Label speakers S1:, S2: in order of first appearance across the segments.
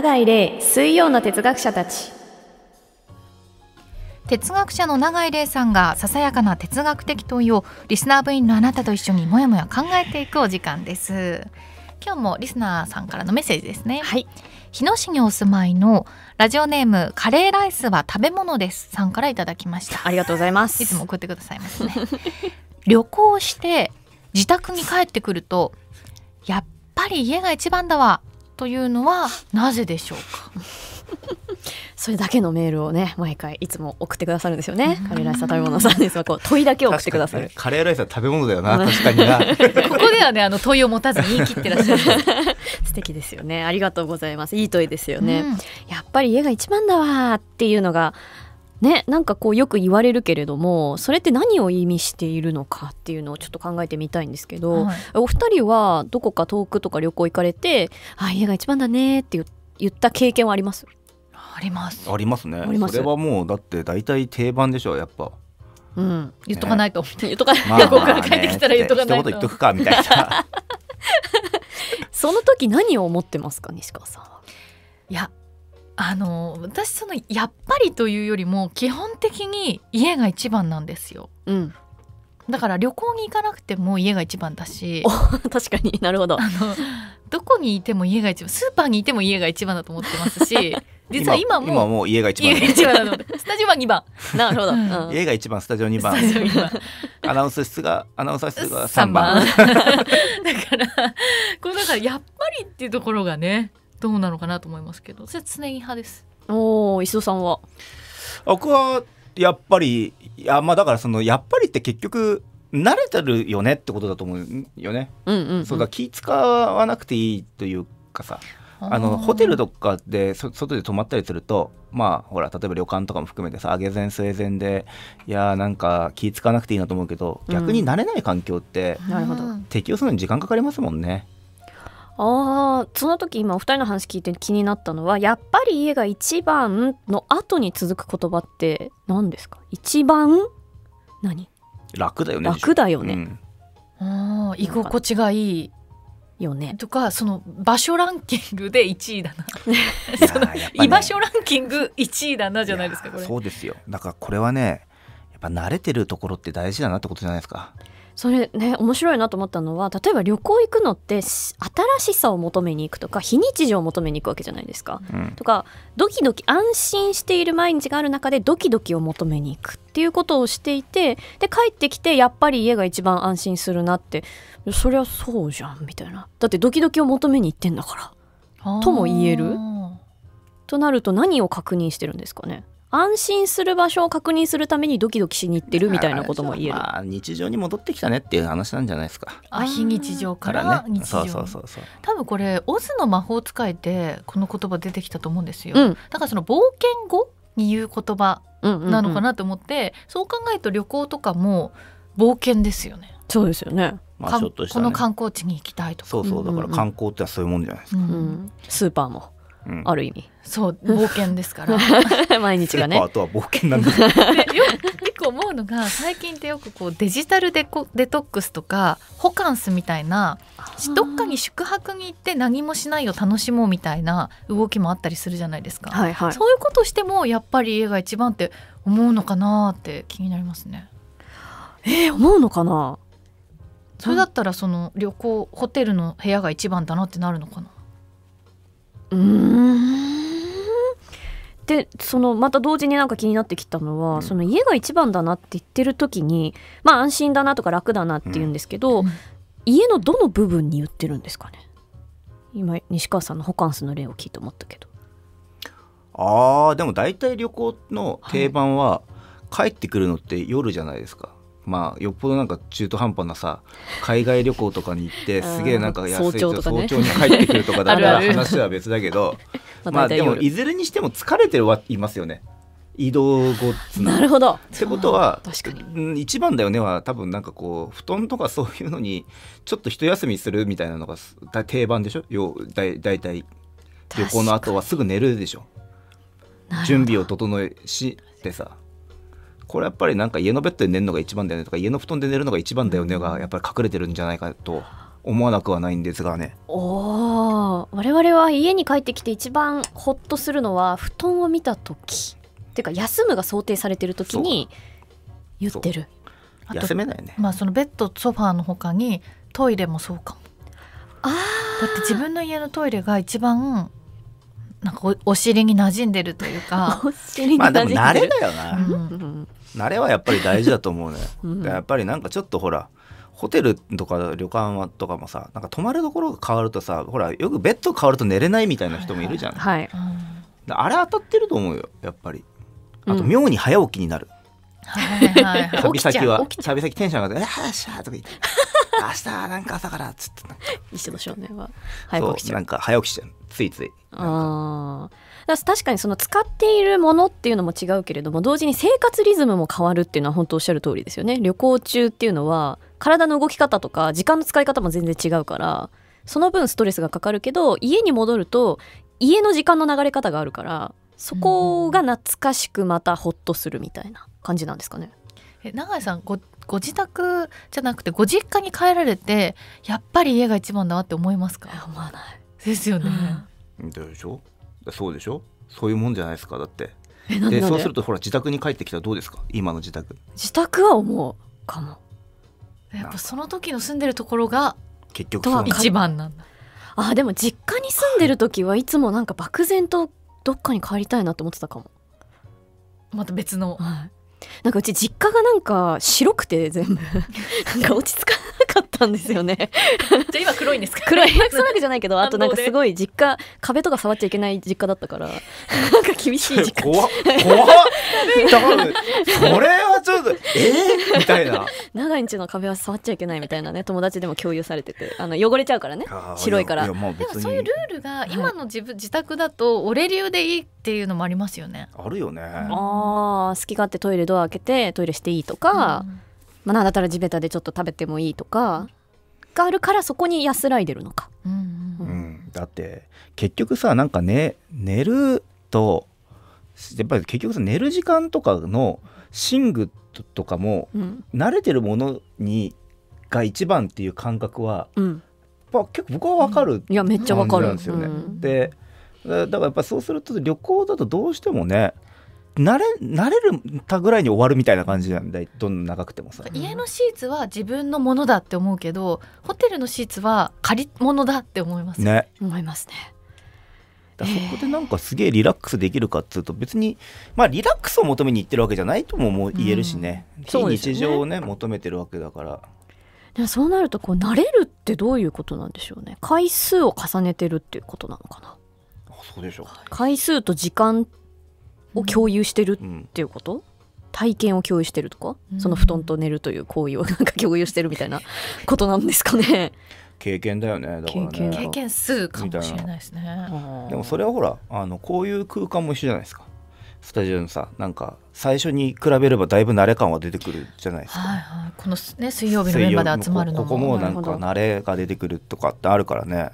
S1: 永井玲水曜の哲学者たち哲学者の永井玲さんがささやかな哲学的問いをリスナー部員のあなたと一緒にもやもや考えていくお時間です今日もリスナーさんからのメッセージですねはい日野市にお住まいのラジオネームカレーライスは食べ物ですさんからいただきましたありがとうございますいつも送ってくださいますね 旅行して自宅に帰ってくるとやっぱり家が一番だわというのはな
S2: ぜでしょうか それだけのメールをね毎回いつも送ってくださるんですよねカレーライスは食べ物さんですがこう問いだけを送ってくださる、ね、
S3: カレーライスは食べ物だよな確かにな
S2: ここではねあの問いを持たずに言い切ってらっしゃる 素敵ですよねありがとうございますいい問いですよね、うん、やっぱり家が一番だわっていうのがね、なんかこうよく言われるけれどもそれって何を意味しているのかっていうのをちょっと考えてみたいんですけど、はい、お二人はどこか遠くとか旅行行かれて「あ家が一番だね」って言った経験はありますあります
S3: ありますねそれはもうだって大体定番でしょうやっぱ。
S1: うん、
S2: 言っとかないと、ね、言っとかないと、まあ、から帰ってきたら言っとかないと、一言言っとくかみたいな そ
S1: の時何を思ってますか西川さんはいやあの私そのやっぱりというよりも基本的に家が一番なんですよ。うん、だから旅行に行かなくても家が一番だし 確かになるほどあのどこにいても家が一番スーパーにいても家が一番だと思ってますし 実は今も今もう家が一番 スタジオは2番なるほど、うん、家が一番スタジオ2番
S3: アナウンス室がアナウンサー室が3番だから
S1: このだからやっぱりっていうところがねどうなのかなと思いますけどそれ常に派ですおお磯さんは僕はやっぱ
S3: りいやまあだからそのやっぱりって結局慣れてるよねってことだと思うよね、うんうん、うん、気使わなくていいというかさあのホテルとかでそ外で泊まったりするとまあほら例えば旅館とかも含めてさ上げ膳据え膳でいやーなんか気使わなくていいなと思うけど逆に慣れない環境って、うん、適応するのに時間かかりますもんね。
S2: ああその時今お二人の話聞いて気になったのはやっぱり家が一番の後に続く言葉って何ですか
S1: 一番
S2: 何楽だよね楽だよね、う
S1: ん、居心地がいいよねとかその場所ランキングで1位だな その、ね、居場所ランキング1位だなじゃないですかこれそ
S3: うですよだからこれはねやっぱ慣れてるところって大事だなってことじゃないですか
S2: それね面白いなと思ったのは例えば旅行行くのって新しさを求めに行くとか非日常を求めに行くわけじゃないですか、うん、とかドキドキ安心している毎日がある中でドキドキを求めに行くっていうことをしていてで帰ってきてやっぱり家が一番安心するなってそりゃそうじゃんみたいなだってドキドキを求めに行ってんだからとも言えるとなると何を確認してるんですかね安心する場所を確認するた
S1: めにドキドキしに行ってるみたいなことも言
S2: える、まあ、日常に戻ってきたねっていう話なんじゃないですか
S1: あ非日常からねそうそうそうそう多分これオズの魔法使いてこの言葉出てきたと思うんですよ、うん、だからその冒険後に言う言葉なのかなと思って、うんうんうん、そう考えると旅行とかも冒険ですよねそうですよねまあちょっとした、ね、この観光地に行きたいとかそうそうだから観
S3: 光ってはそういうもんじゃないですか、うん
S1: うん、スーパーも
S3: うん、
S2: あ
S1: る意味そう冒険ですから 毎日がねあ
S2: とは冒険なんだ
S1: 結構思うのが最近ってよくこうデジタルデコデトックスとかホカンスみたいなどっかに宿泊に行って何もしないを楽しもうみたいな動きもあったりするじゃないですか、はいはい、そういうことしてもやっぱり家が一番って思うのかなって気になりますね。えー、思うのかなそれだったらその旅行ホテルの部屋が一番だなってなるのかな
S2: うんでそのまた同時になんか気になってきたのは、うん、その家が一番だなって言ってる時にまあ安心だなとか楽だなって言うんですけど、うん、家のどの部分に言ってるんですかね今西川さんのホカンスの例を聞いて思ったけど
S3: あーでも大体旅行の定番は、はい、帰ってくるのって夜じゃないですかまあよっぽどなんか中途半端なさ海外旅行とかに行ってすげえなんか安いと早朝に帰ってくるとかだったら話は別だけど まあでもいずれにしても疲れてはいますよね。移動後なるほどってことは一番だよねは多分なんかこう布団とかそういうのにちょっと一休みするみたいなのが定番でしょよだい大体旅行の後はすぐ寝るでしょ準備を整えしてさこれやっぱりなんか家のベッドで寝るのが一番だよねとか家の布団で寝るのが一番だよねがやっぱり隠れてるんじゃないかと思わなくはないんですがね
S2: おお我々は家に帰ってきて一番
S1: ホッとするのは布団を見た時っていうか休むが想定されてる時に言ってる休めないねまあそのベッドソファーのほかにトイレもそうかもあだって自分の家のトイレが一番なんかお尻に馴染んでるというか お尻に馴染んでる、まあ、でも慣れだよな、うん、
S3: 慣れはやっぱり大事だと思うね、うん、やっぱりなんかちょっとほらホテルとか旅館とかもさなんか泊まるところが変わるとさほらよくベッド変わると寝れないみたいな人もいるじゃん、はい、あれ当たってると思うよやっぱりあと、妙に早起きになる、
S2: はいはいはい、旅先は旅先テンション上がって「ああしゃ」とか言って明日なんか朝からつって一緒の少年は早起きしちゃうなん
S3: か早起きしちゃうついつい
S2: ああ確かにその使っているものっていうのも違うけれども同時に生活リズムも変わるっていうのは本当おっしゃる通りですよね旅行中っていうのは体の動き方とか時間の使い方も全然違うからその分ストレスがかかるけど家に戻ると家の時間の流れ方があるからそこが懐かしくまたホッとするみたいな感じなん
S1: ですかね、え永井さんごご自宅じゃなくてご実家に帰られてやっぱり家が一番だって思いますか思わないですよね、
S3: うん、でしょそうでしょそういうもんじゃないですかだってでそうするとほら自宅に帰ってきたらどうですか今の自宅
S1: 自宅は思うかもやっぱその時の住んでるところが
S3: 結局一番
S2: なんだあでも実家に住んでる時はいつもなんか漠然とどっかに帰りたいなと思ってたかも
S1: また別の、はい、
S2: なんかうち実家がなんか白くて全部 なんか落ち着かないったんですよ
S1: ね じゃあ今黒いんですか黒い。そうわけじ
S2: ゃないけど、あとなんかすごい実家、壁とか触っちゃいけない実家だったから、なんか厳しい実家。怖っ怖っそれはちょっと、えー、みたいな。長いんちの壁は触っちゃいけないみたいなね、友達でも共有されてて、あの汚れちゃうからね、白いから。でもそういう
S1: ルールが今の自分、はい、自宅だと、俺流でいいっていうのもありますよね。あるよね。ああ、好き勝手トイレドア開け
S2: て、トイレしていいとか。うんまあ、なんだったら地べたでちょっと食べてもいいとかがあるからそこに安らいでるのか。うん、うん
S3: うん、だって結局さなんかね寝るとやっぱり結局さ寝る時間とかの寝具とかも、うん、慣れてるものにが一番っていう感覚は、うん、やっぱ結構僕は分かる、いやめっちゃ分かるんですよね。でだからやっぱそうすると旅行だとどうしてもね慣れ慣れるたぐらいに終わるみたいな感じなんでどんどん長くてもさ家
S1: のシーツは自分のものだって思うけどホテルのシーツは借り物だって思いますね思いますねそこでなん
S3: かすげえリラックスできるかっつうと別にまあリラックスを求めに行ってるわけじゃないともも言えるしね、うん、非日常をね、ね、求めてるわけだから
S2: でもそうなるとこう慣れるってどういうことなんでしょうね回数を重ねてるっていうことなのかなそうでしょう回数と時間を共有してるっていうこと、うん、体験を共有してるとか、うん、その布団と寝るという行為を なんか共有してるみたいなことなんですかね。
S3: 経験だよねだからね経験数かもしれない
S1: ですねでもそれ
S3: はほらあのこういう空間も一緒じゃないですかスタジオのさなんか最初に比べればだいぶ慣れ感は出てくるじゃないですか、
S1: はいはい、この、ね、水曜日のメンバーで集まるのもここもなんか慣
S3: れが出てくるとかってあるからね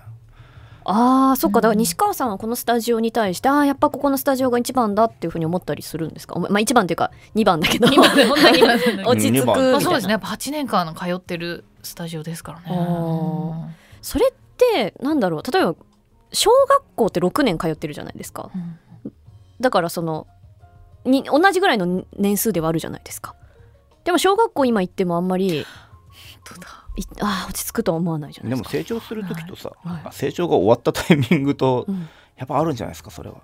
S2: ああそっかだから西川さんはこのスタジオに対してああやっぱここのスタジオが一番だっていうふうに思ったりするんですかまあ一番というか2番だけど 落ち着く、そうですねやっぱ8
S1: 年間通ってるスタジオですからね。
S2: それってなんだろう例えば小学校って6年通ってるじゃないですか、うん、だからそのに同じぐらいの年数ではあるじゃないですかでも小学校今行ってもあんまりあ落ち着くとは思わないじゃな
S3: いですかでも成長する時とさ、はいはい、成長が終わったタイミングと、やっぱあるんじゃないですかそれは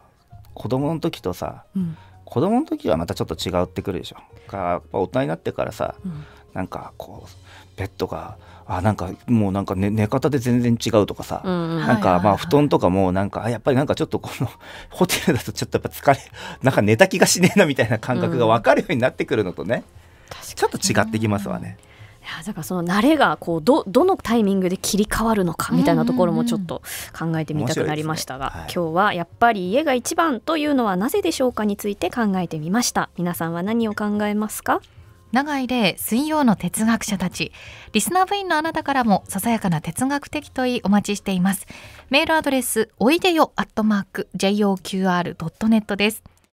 S3: 子供の時とさ、うん、子供の時はまたちょっと違うってくるでしょか大人になってからさ、うん、なんかこうベッドがあなんかもうなんか寝寝方で全然違うとかさ、うん、なんかまあ布団とかもなんか、やっぱりなんかちょっとこの ホテルだとちょっとやっぱ疲れなんか寝た気がしねえなみたいな感覚が分かるようになってくるのとね、うん、ちょっと違ってきますわね。うん
S2: やだからその慣れがこうどどのタイミングで切り替わるのかみたいなところもちょっと考えてみたくなりましたが、ねはい、今日はやっぱり家が一番というのはなぜでしょうかについて考えてみました皆さんは何を考えますか
S1: 長井玲水曜の哲学者たちリスナー部員のあなたからもささやかな哲学的問いいお待ちしていますメールアドレスおいでよアットマーク JOQR.net です